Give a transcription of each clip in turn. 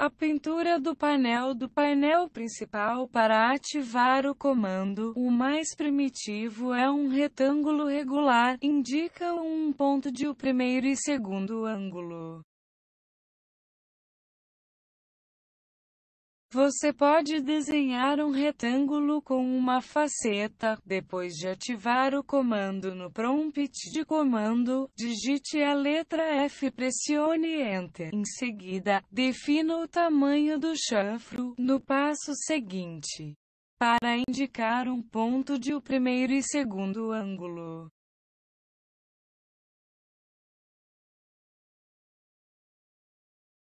a pintura do painel do painel principal para ativar o comando. O mais primitivo é um retângulo regular, indica um ponto de o primeiro e segundo ângulo. Você pode desenhar um retângulo com uma faceta. Depois de ativar o comando no prompt de comando, digite a letra F, e pressione Enter. Em seguida, defina o tamanho do chanfro. No passo seguinte, para indicar um ponto de o primeiro e segundo ângulo.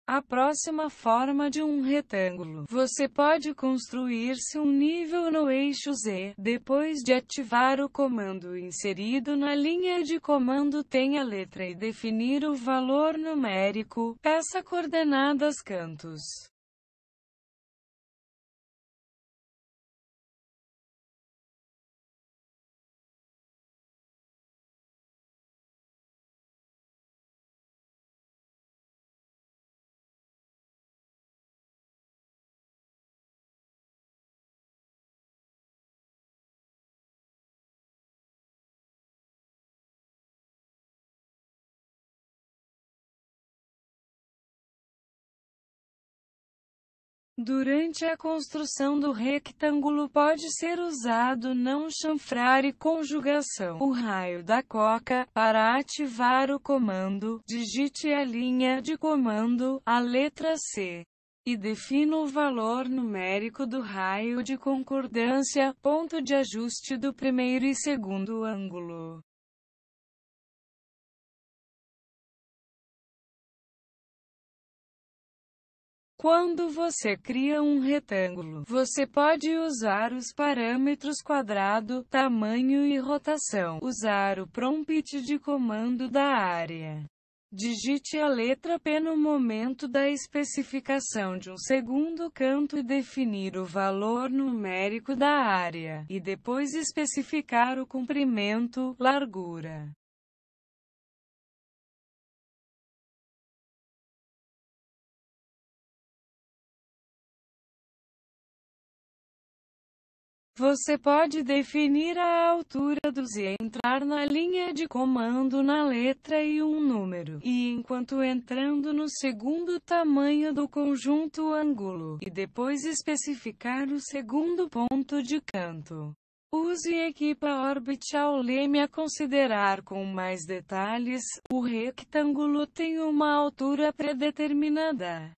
A próxima forma de um retângulo. Você pode construir-se um nível no eixo Z. Depois de ativar o comando inserido na linha de comando tem a letra e definir o valor numérico. Peça coordenadas cantos. Durante a construção do rectângulo pode ser usado não chanfrar e conjugação. O raio da coca, para ativar o comando, digite a linha de comando, a letra C e defina o valor numérico do raio de concordância, ponto de ajuste do primeiro e segundo ângulo. Quando você cria um retângulo, você pode usar os parâmetros quadrado, tamanho e rotação. Usar o prompt de comando da área. Digite a letra P no momento da especificação de um segundo canto e definir o valor numérico da área, e depois especificar o comprimento, largura Você pode definir a altura dos e entrar na linha de comando na letra e um número, e enquanto entrando no segundo tamanho do conjunto ângulo, e depois especificar o segundo ponto de canto. Use equipa orbital leme a considerar com mais detalhes, o retângulo tem uma altura predeterminada.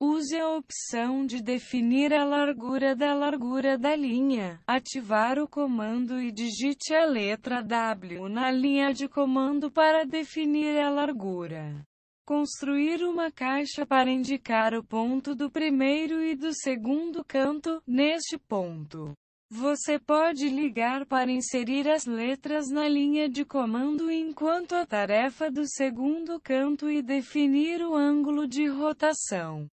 Use a opção de definir a largura da largura da linha. Ativar o comando e digite a letra W na linha de comando para definir a largura. Construir uma caixa para indicar o ponto do primeiro e do segundo canto, neste ponto. Você pode ligar para inserir as letras na linha de comando enquanto a tarefa do segundo canto e definir o ângulo de rotação.